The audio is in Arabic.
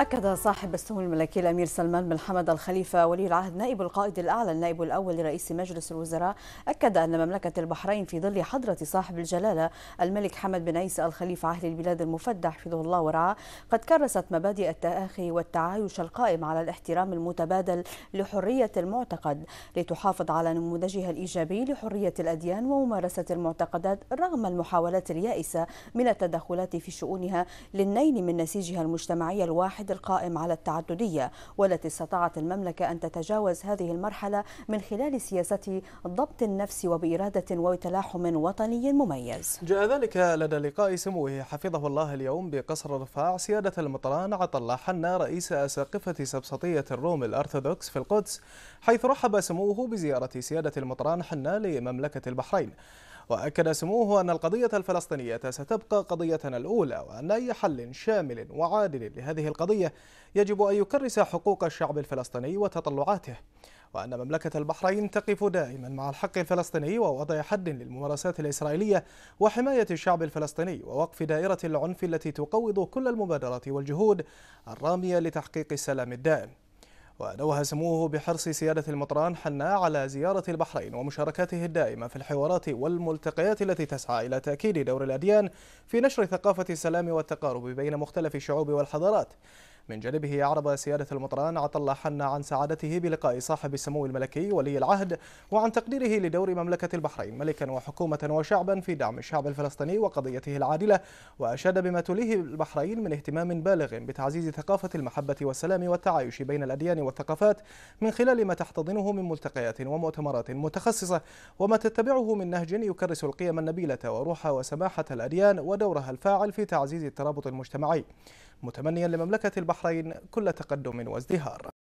أكد صاحب السمو الملكي الأمير سلمان بن حمد الخليفة ولي العهد نائب القائد الأعلى النائب الأول لرئيس مجلس الوزراء أكد أن مملكة البحرين في ظل حضرة صاحب الجلالة الملك حمد بن عيسى الخليفة عهد البلاد المفدى حفظه الله ورعاه قد كرست مبادئ التآخي والتعايش القائم على الاحترام المتبادل لحرية المعتقد لتحافظ على نموذجها الإيجابي لحرية الأديان وممارسة المعتقدات رغم المحاولات اليائسة من التدخلات في شؤونها للنيل من نسيجها المجتمعي الواحد القائم على التعددية والتي استطاعت المملكة أن تتجاوز هذه المرحلة من خلال سياسة ضبط النفس وبإرادة وتلاحم وطني مميز جاء ذلك لدى لقاء سموه حفظه الله اليوم بقصر رفاع سيادة المطران عطا حنا رئيس أساقفة سبسطية الروم الأرثوذكس في القدس حيث رحب سموه بزيارة سيادة المطران حنا لمملكة البحرين وأكد سموه أن القضية الفلسطينية ستبقى قضيتنا الأولى وأن أي حل شامل وعادل لهذه القضية يجب أن يكرس حقوق الشعب الفلسطيني وتطلعاته وأن مملكة البحرين تقف دائما مع الحق الفلسطيني ووضع حد للممارسات الإسرائيلية وحماية الشعب الفلسطيني ووقف دائرة العنف التي تقوض كل المبادرات والجهود الرامية لتحقيق السلام الدائم ونوه سموه بحرص سيادة المطران حناء على زيارة البحرين ومشاركته الدائمة في الحوارات والملتقيات التي تسعى إلى تأكيد دور الأديان في نشر ثقافة السلام والتقارب بين مختلف الشعوب والحضارات من جانبه أعرب سيادة المطران عطل حنا عن سعادته بلقاء صاحب السمو الملكي ولي العهد وعن تقديره لدور مملكة البحرين ملكا وحكومة وشعبا في دعم الشعب الفلسطيني وقضيته العادلة وأشاد بما توليه البحرين من اهتمام بالغ بتعزيز ثقافة المحبة والسلام والتعايش بين الأديان والثقافات من خلال ما تحتضنه من ملتقيات ومؤتمرات متخصصة وما تتبعه من نهج يكرس القيم النبيلة وروح وسماحة الأديان ودورها الفاعل في تعزيز الترابط المجتمعي متمنيا لمملكة البحرين كل تقدم وازدهار